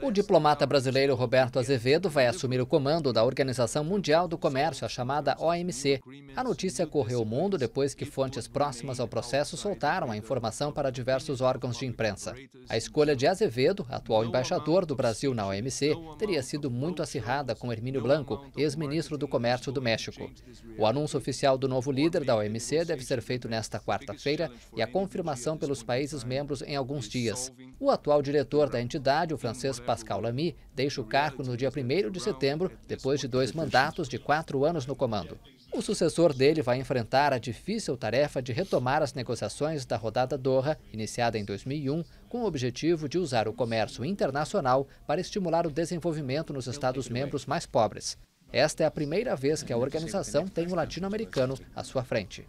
O diplomata brasileiro Roberto Azevedo vai assumir o comando da Organização Mundial do Comércio, a chamada OMC. A notícia correu o mundo depois que fontes próximas ao processo soltaram a informação para diversos órgãos de imprensa. A escolha de Azevedo, atual embaixador do Brasil na OMC, teria sido muito acirrada com Hermínio Blanco, ex-ministro do Comércio do México. O anúncio oficial do novo líder da OMC deve ser feito nesta quarta-feira e a confirmação pelos países membros em alguns dias. O atual diretor da entidade, o francês Pascal Lamy deixa o cargo no dia 1 de setembro, depois de dois mandatos de quatro anos no comando. O sucessor dele vai enfrentar a difícil tarefa de retomar as negociações da rodada Doha, iniciada em 2001, com o objetivo de usar o comércio internacional para estimular o desenvolvimento nos Estados-membros mais pobres. Esta é a primeira vez que a organização tem um latino-americano à sua frente.